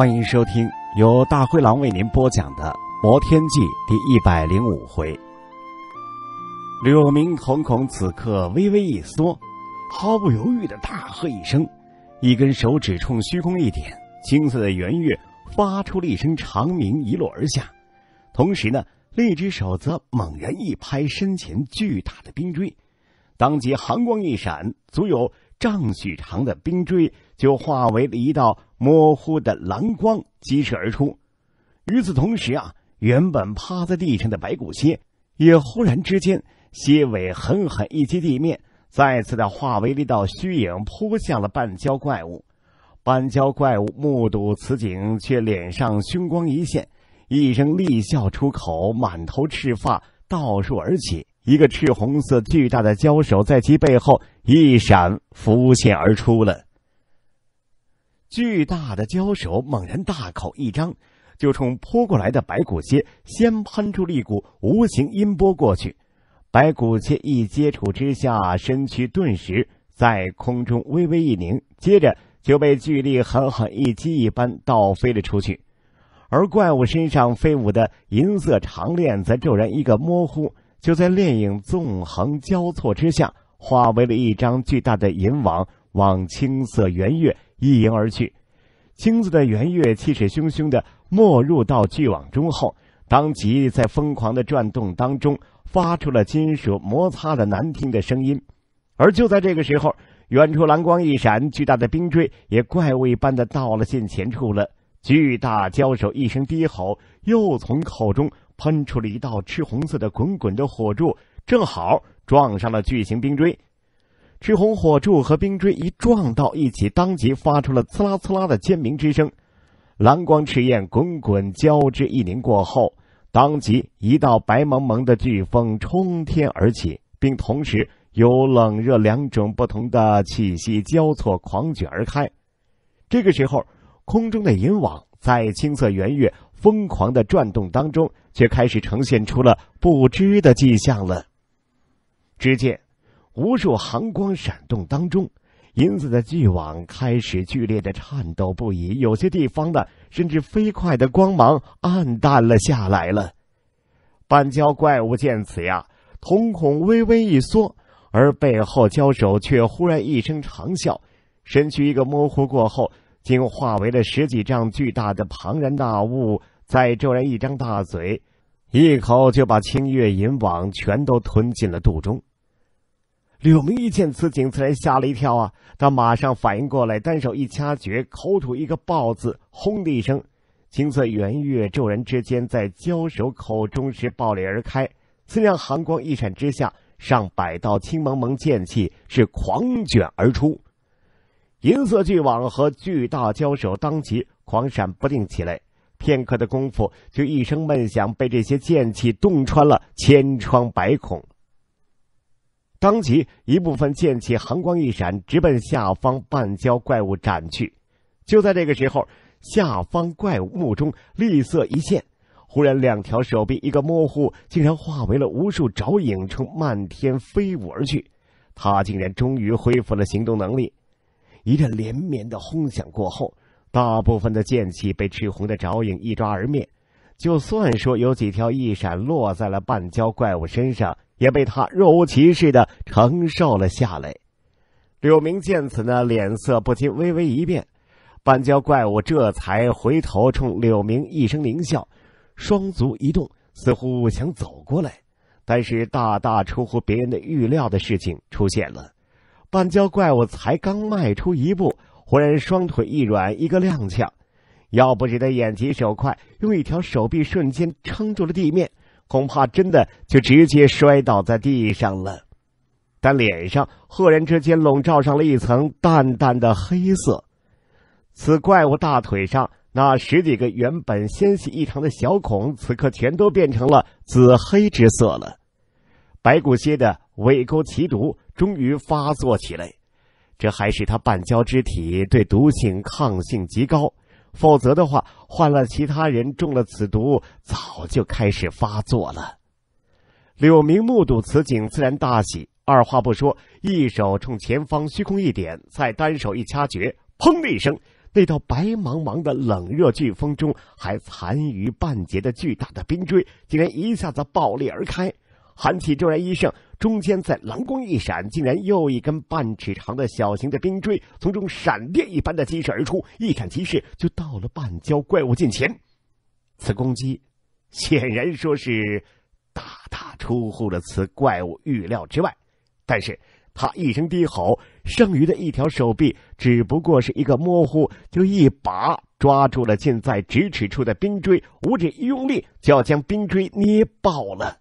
欢迎收听由大灰狼为您播讲的《魔天记》第一百零五回。柳明瞳孔此刻微微一缩，毫不犹豫的大喝一声，一根手指冲虚空一点，青色的圆月发出了一声长鸣，一落而下。同时呢，另一只手则猛然一拍身前巨大的冰锥，当即寒光一闪，足有。丈许长的冰锥就化为了一道模糊的蓝光激射而出，与此同时啊，原本趴在地上的白骨蝎也忽然之间，蝎尾狠狠一击地面，再次的化为了一道虚影扑向了半焦怪物。半焦怪物目睹此景，却脸上凶光一现，一声厉笑出口，满头赤发倒竖而起。一个赤红色巨大的胶手在其背后一闪浮现而出了。巨大的胶手猛然大口一张，就冲扑过来的白骨蝎先喷出了一股无形音波过去。白骨蝎一接触之下，身躯顿时在空中微微一凝，接着就被巨力狠狠一击一般倒飞了出去。而怪物身上飞舞的银色长链则骤然一个模糊。就在炼影纵横交错之下，化为了一张巨大的银网，往青色圆月一迎而去。青色的圆月气势汹汹的没入到巨网中后，当即在疯狂的转动当中发出了金属摩擦的难听的声音。而就在这个时候，远处蓝光一闪，巨大的冰锥也怪味般的到了近前处了。巨大交手一声低吼，又从口中。喷出了一道赤红色的滚滚的火柱，正好撞上了巨型冰锥。赤红火柱和冰锥一撞到一起，当即发出了刺啦刺啦的尖鸣之声。蓝光赤焰滚滚交织，一凝过后，当即一道白蒙蒙的飓风冲天而起，并同时有冷热两种不同的气息交错狂卷而开。这个时候，空中的银网在青色圆月。疯狂的转动当中，却开始呈现出了不知的迹象了。只见无数寒光闪动当中，银子的巨网开始剧烈的颤抖不已，有些地方呢，甚至飞快的光芒暗淡了下来了。半焦怪物见此呀，瞳孔微微一缩，而背后交手却忽然一声长啸，身躯一个模糊过后，竟化为了十几丈巨大的庞然大物。再骤然一张大嘴，一口就把清月银网全都吞进了肚中。柳明一见此景，自然吓了一跳啊！他马上反应过来，单手一掐诀，口吐一个“豹字，轰的一声，金色圆月骤然之间在交手口中时爆裂而开。四亮寒光一闪之下，上百道青蒙蒙剑气是狂卷而出，银色巨网和巨大交手当即狂闪不定起来。片刻的功夫，就一声闷响，被这些剑气洞穿了千疮百孔。当即，一部分剑气寒光一闪，直奔下方半焦怪物斩去。就在这个时候，下方怪物目中厉色一现，忽然两条手臂一个模糊，竟然化为了无数爪影，冲漫天飞舞而去。他竟然终于恢复了行动能力。一阵连绵的轰响过后。大部分的剑气被赤红的爪影一抓而灭，就算说有几条一闪落在了半焦怪物身上，也被他若无其事的承受了下来。柳明见此呢，脸色不禁微微一变。半焦怪物这才回头冲柳明一声狞笑，双足一动，似乎想走过来，但是大大出乎别人的预料的事情出现了。半焦怪物才刚迈出一步。忽然双腿一软，一个踉跄，要不是他眼疾手快，用一条手臂瞬间撑住了地面，恐怕真的就直接摔倒在地上了。但脸上赫然之间笼罩上了一层淡淡的黑色，此怪物大腿上那十几个原本纤细异常的小孔，此刻全都变成了紫黑之色了。白骨蝎的尾钩奇毒终于发作起来。这还是他半焦之体对毒性抗性极高，否则的话，换了其他人中了此毒，早就开始发作了。柳明目睹此景，自然大喜，二话不说，一手冲前方虚空一点，再单手一掐诀，砰的一声，那道白茫茫的冷热飓风中还残余半截的巨大的冰锥，竟然一下子爆裂而开。寒气骤然一盛，中间在蓝光一闪，竟然又一根半尺长的小型的冰锥从中闪电一般的激射而出，一闪即逝，就到了半焦怪物近前。此攻击显然说是大大出乎了此怪物预料之外，但是他一声低吼，剩余的一条手臂只不过是一个模糊，就一把抓住了近在咫尺处的冰锥，五指一用力，就要将冰锥捏爆了。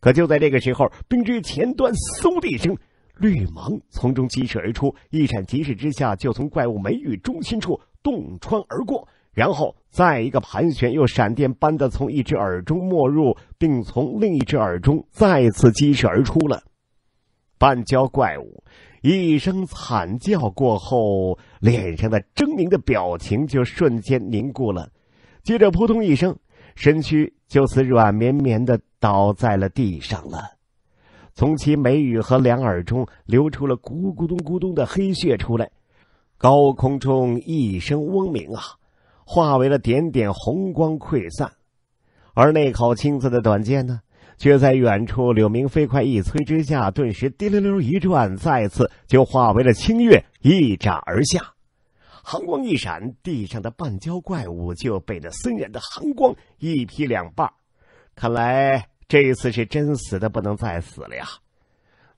可就在这个时候，冰锥前端“嗖”的一声，绿芒从中激射而出，一闪即逝之下，就从怪物眉宇中心处洞穿而过，然后再一个盘旋，又闪电般的从一只耳中没入，并从另一只耳中再次激射而出了。半焦怪物一声惨叫过后，脸上的狰狞的表情就瞬间凝固了，接着“扑通”一声，身躯。就此软绵绵的倒在了地上了，从其眉宇和两耳中流出了咕咕咚咕咚的黑血出来，高空中一声嗡鸣啊，化为了点点红光溃散，而那口青色的短剑呢，却在远处柳明飞快一催之下，顿时滴溜溜一转，再次就化为了清月一斩而下。寒光一闪，地上的半焦怪物就被那森然的寒光一劈两半。看来这次是真死的不能再死了呀！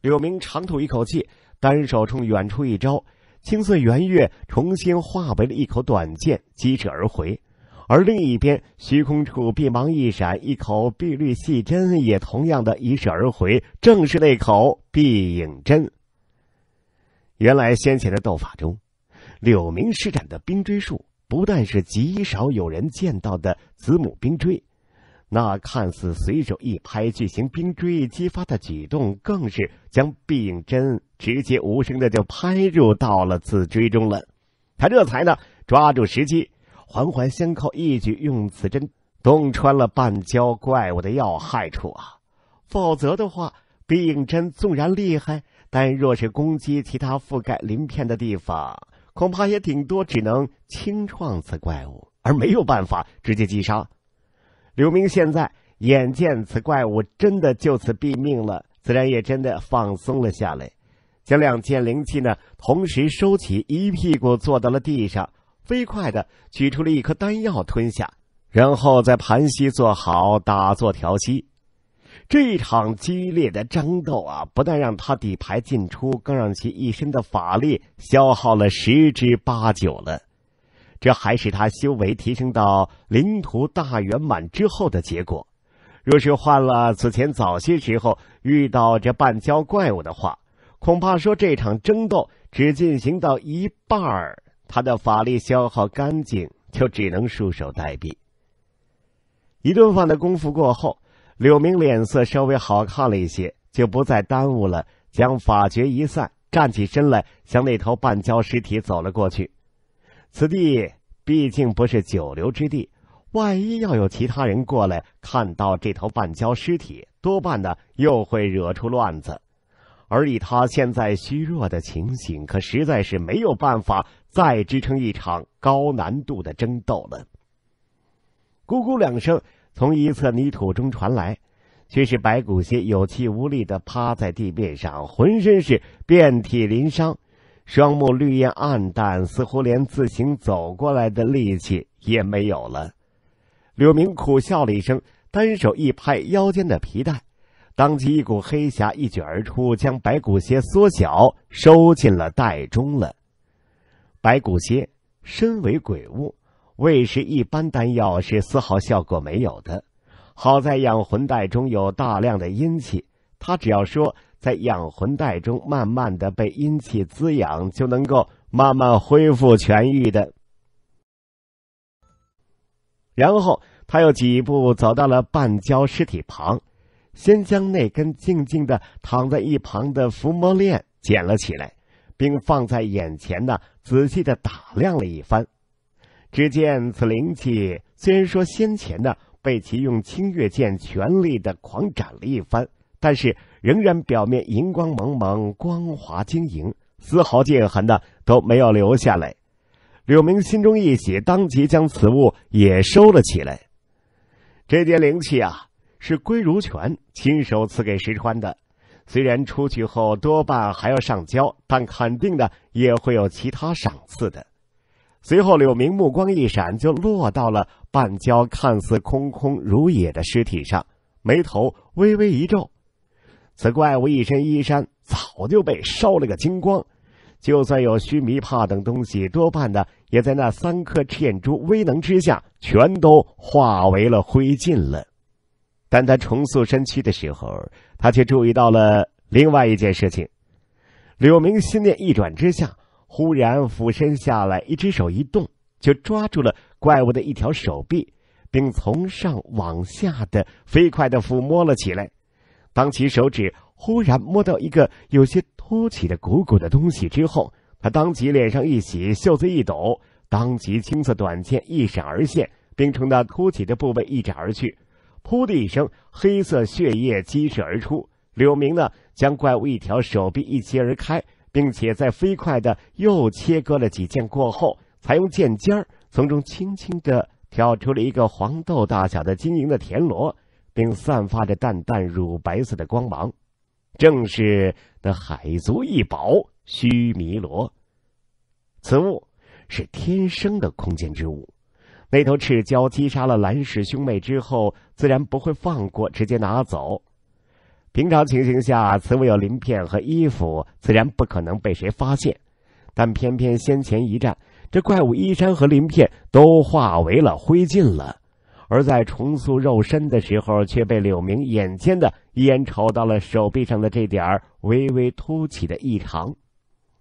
柳明长吐一口气，单手冲远处一招，青色圆月重新化为了一口短剑，击之而回。而另一边，虚空处碧芒一闪，一口碧绿细针也同样的一射而回，正是那口碧影针。原来先前的斗法中。柳明施展的冰锥术不但是极少有人见到的子母冰锥，那看似随手一拍巨型冰锥激发的举动，更是将毕影针直接无声的就拍入到了子锥中了。他这才呢抓住时机，环环相扣，一举用此针洞穿了半焦怪物的要害处啊！否则的话，毕影针纵然厉害，但若是攻击其他覆盖鳞片的地方，恐怕也顶多只能轻创此怪物，而没有办法直接击杀。刘明现在眼见此怪物真的就此毙命了，自然也真的放松了下来，将两件灵器呢同时收起，一屁股坐到了地上，飞快的取出了一颗丹药吞下，然后再盘膝坐好打坐调息。这场激烈的争斗啊，不但让他底牌尽出，更让其一身的法力消耗了十之八九了。这还是他修为提升到灵图大圆满之后的结果。若是换了此前早些时候遇到这半妖怪物的话，恐怕说这场争斗只进行到一半儿，他的法力消耗干净，就只能束手待毙。一顿饭的功夫过后。柳明脸色稍微好看了一些，就不再耽误了，将法诀一散，站起身来，向那头半焦尸体走了过去。此地毕竟不是久留之地，万一要有其他人过来看到这头半焦尸体，多半呢又会惹出乱子。而以他现在虚弱的情形，可实在是没有办法再支撑一场高难度的争斗了。咕咕两声。从一侧泥土中传来，却是白骨蝎有气无力的趴在地面上，浑身是遍体鳞伤，双目绿焰暗淡，似乎连自行走过来的力气也没有了。柳明苦笑了一声，单手一拍腰间的皮带，当即一股黑霞一卷而出，将白骨蝎缩小，收进了袋中了。白骨蝎身为鬼物。喂食一般丹药是丝毫效果没有的，好在养魂袋中有大量的阴气，他只要说在养魂袋中慢慢的被阴气滋养，就能够慢慢恢复痊愈的。然后他又几步走到了半焦尸体旁，先将那根静静的躺在一旁的伏魔链捡了起来，并放在眼前呢，仔细的打量了一番。只见此灵气，虽然说先前呢被其用清月剑全力的狂斩了一番，但是仍然表面银光蒙蒙，光滑晶莹，丝毫剑痕呢都没有留下来。柳明心中一喜，当即将此物也收了起来。这件灵器啊，是归如泉亲手赐给石川的。虽然出去后多半还要上交，但肯定呢也会有其他赏赐的。随后，柳明目光一闪，就落到了半焦、看似空空如也的尸体上，眉头微微一皱。此怪物一身衣衫早就被烧了个精光，就算有须弥帕等东西，多半的也在那三颗赤焰珠威能之下，全都化为了灰烬了。但在重塑身躯的时候，他却注意到了另外一件事情。柳明心念一转之下。忽然俯身下来，一只手一动，就抓住了怪物的一条手臂，并从上往下的飞快的抚摸了起来。当其手指忽然摸到一个有些凸起的鼓鼓的东西之后，他当即脸上一喜，袖子一抖，当即青色短剑一闪而现，并冲那凸起的部位一斩而去。噗的一声，黑色血液激射而出。柳明呢，将怪物一条手臂一切而开。并且在飞快的又切割了几件过后，才用剑尖儿从中轻轻的挑出了一个黄豆大小的晶莹的田螺，并散发着淡淡乳白色的光芒，正是那海族异宝须弥螺。此物是天生的空间之物，那头赤蛟击杀了蓝氏兄妹之后，自然不会放过，直接拿走。平常情形下，此物有鳞片和衣服，自然不可能被谁发现。但偏偏先前一战，这怪物衣衫和鳞片都化为了灰烬了。而在重塑肉身的时候，却被柳明眼尖的一眼瞅到了手臂上的这点儿微微凸起的异常。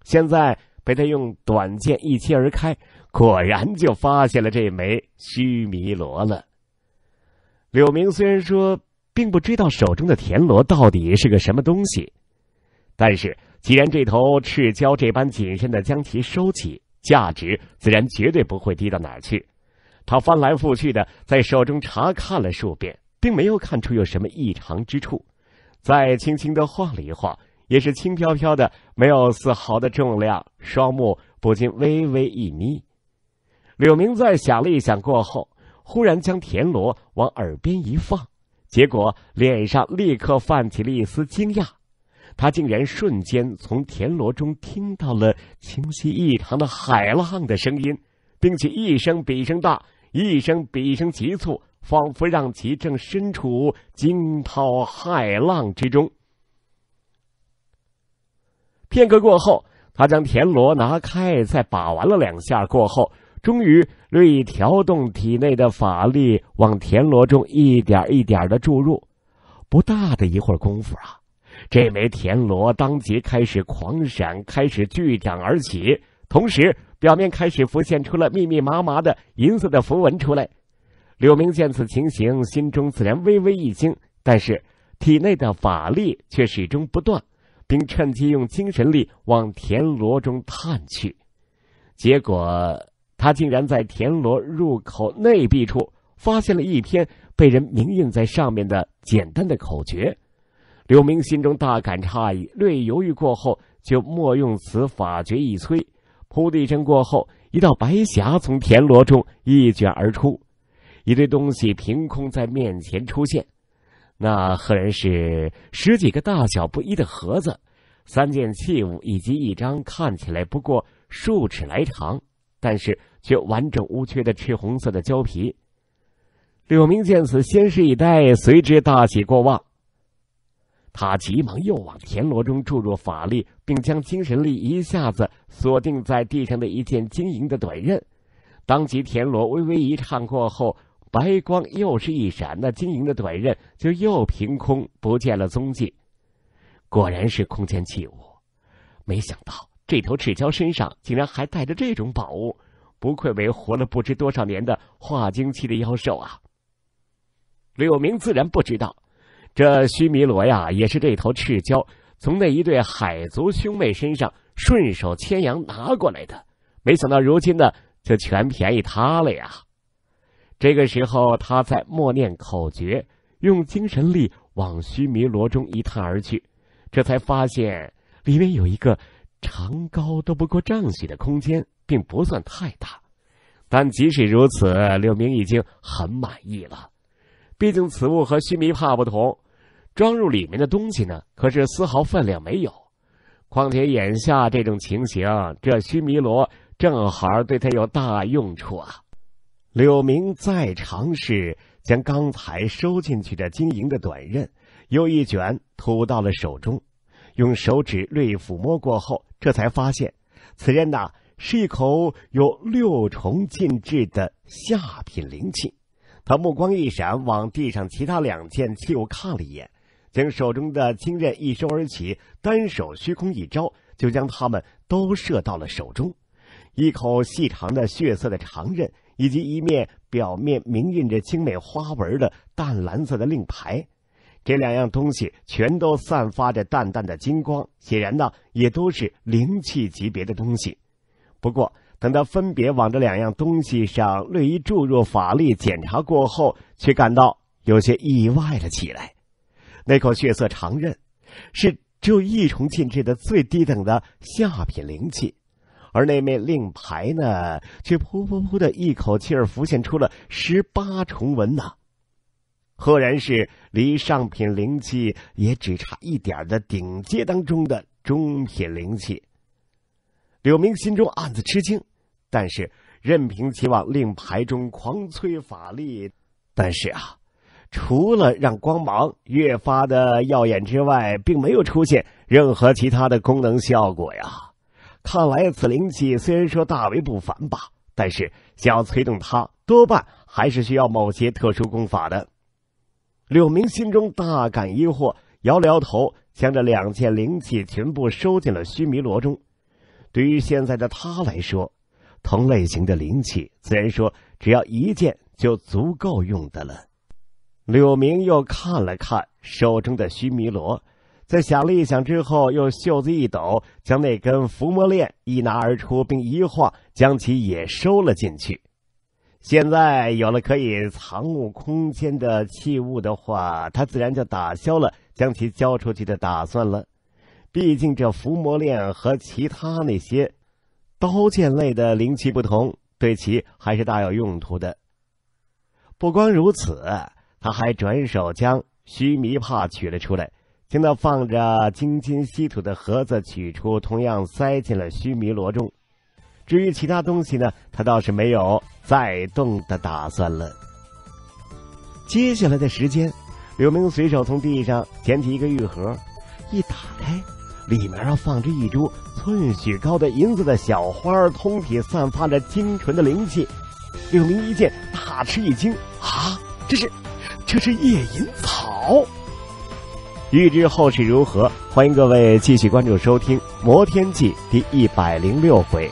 现在被他用短剑一切而开，果然就发现了这枚须弥螺了。柳明虽然说。并不知道手中的田螺到底是个什么东西，但是既然这头赤蛟这般谨慎的将其收起，价值自然绝对不会低到哪儿去。他翻来覆去的在手中查看了数遍，并没有看出有什么异常之处，再轻轻的晃了一晃，也是轻飘飘的，没有丝毫的重量。双目不禁微微一眯。柳明在想了一想过后，忽然将田螺往耳边一放。结果，脸上立刻泛起了一丝惊讶。他竟然瞬间从田螺中听到了清晰异常的海浪的声音，并且一声比一声大，一声比一声急促，仿佛让其正身处惊涛骇浪之中。片刻过后，他将田螺拿开，在把玩了两下过后。终于略意调动体内的法力，往田螺中一点一点的注入。不大的一会儿功夫啊，这枚田螺当即开始狂闪，开始巨涨而起，同时表面开始浮现出了密密麻麻的银色的符文出来。柳明见此情形，心中自然微微一惊，但是体内的法力却始终不断，并趁机用精神力往田螺中探去，结果。他竟然在田螺入口内壁处发现了一篇被人铭印在上面的简单的口诀。刘明心中大感诧异，略犹豫过后，就莫用此法诀一催。扑的一声过后，一道白霞从田螺中一卷而出，一堆东西凭空在面前出现。那赫然是十几个大小不一的盒子、三件器物以及一张看起来不过数尺来长。但是却完整无缺的赤红色的胶皮。柳明见此，先是一呆，随之大喜过望。他急忙又往田螺中注入法力，并将精神力一下子锁定在地上的一件晶莹的短刃。当即田螺微微一颤，过后白光又是一闪，那晶莹的短刃就又凭空不见了踪迹。果然是空间器物，没想到。这头赤蛟身上竟然还带着这种宝物，不愧为活了不知多少年的化精期的妖兽啊！柳明自然不知道，这须弥罗呀，也是这头赤蛟从那一对海族兄妹身上顺手牵羊拿过来的。没想到如今呢，就全便宜他了呀！这个时候，他在默念口诀，用精神力往须弥罗中一探而去，这才发现里面有一个。长高都不过丈许的空间，并不算太大，但即使如此，柳明已经很满意了。毕竟此物和须弥帕不同，装入里面的东西呢，可是丝毫分量没有。况且眼下这种情形，这须弥罗正好对他有大用处啊！柳明再尝试将刚才收进去的晶莹的短刃，又一卷吐到了手中。用手指略抚摸过后，这才发现，此刃呐是一口有六重禁制的下品灵器。他目光一闪，往地上其他两件器物看了一眼，将手中的青刃一收而起，单手虚空一招，就将他们都射到了手中。一口细长的血色的长刃，以及一面表面明印着精美花纹的淡蓝色的令牌。这两样东西全都散发着淡淡的金光，显然呢，也都是灵气级别的东西。不过，等他分别往这两样东西上略一注入法力检查过后，却感到有些意外了起来。那口血色长刃是只有一重禁制的最低等的下品灵气，而那面令牌呢，却噗噗噗的一口气儿浮现出了十八重纹呐。赫然是离上品灵气也只差一点的顶阶当中的中品灵气。柳明心中暗自吃惊，但是任凭其往令牌中狂催法力，但是啊，除了让光芒越发的耀眼之外，并没有出现任何其他的功能效果呀。看来此灵气虽然说大为不凡吧，但是想要催动它，多半还是需要某些特殊功法的。柳明心中大感疑惑，摇了摇头，将这两件灵器全部收进了须弥罗中。对于现在的他来说，同类型的灵器，自然说只要一件就足够用的了。柳明又看了看手中的须弥罗，在想了一想之后，又袖子一抖，将那根伏魔链一拿而出，并一晃，将其也收了进去。现在有了可以藏物空间的器物的话，他自然就打消了将其交出去的打算了。毕竟这伏魔链和其他那些刀剑类的灵器不同，对其还是大有用途的。不光如此，他还转手将须弥帕取了出来，将那放着精金稀土的盒子取出，同样塞进了须弥罗中。至于其他东西呢，他倒是没有。再动的打算了。接下来的时间，柳明随手从地上捡起一个玉盒，一打开，里面放着一株寸许高的银子的小花，通体散发着精纯的灵气。柳明一见，大吃一惊：“啊，这是，这是夜银草！”欲知后事如何，欢迎各位继续关注收听《魔天记》第一百零六回。